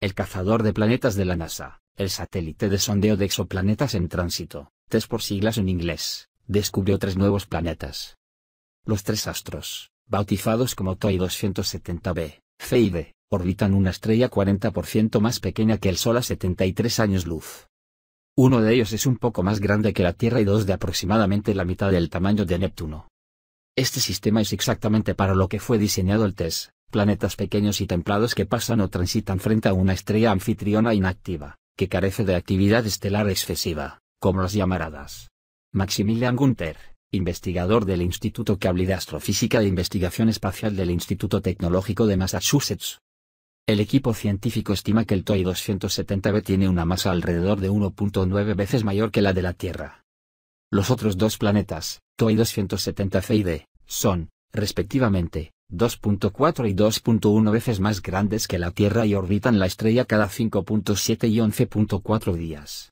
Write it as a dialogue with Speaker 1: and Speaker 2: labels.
Speaker 1: el cazador de planetas de la NASA, el satélite de sondeo de exoplanetas en tránsito, TES por siglas en inglés, descubrió tres nuevos planetas. Los tres astros, bautizados como TOI 270b, C y D, orbitan una estrella 40% más pequeña que el Sol a 73 años luz. Uno de ellos es un poco más grande que la Tierra y dos de aproximadamente la mitad del tamaño de Neptuno. Este sistema es exactamente para lo que fue diseñado el TES, planetas pequeños y templados que pasan o transitan frente a una estrella anfitriona inactiva, que carece de actividad estelar excesiva, como las llamaradas. Maximilian Gunther, investigador del Instituto Cable de Astrofísica e Investigación Espacial del Instituto Tecnológico de Massachusetts. El equipo científico estima que el TOI 270b tiene una masa alrededor de 1.9 veces mayor que la de la Tierra. Los otros dos planetas, TOI 270c y D, son, respectivamente, 2.4 y 2.1 veces más grandes que la Tierra y orbitan la estrella cada 5.7 y 11.4 días.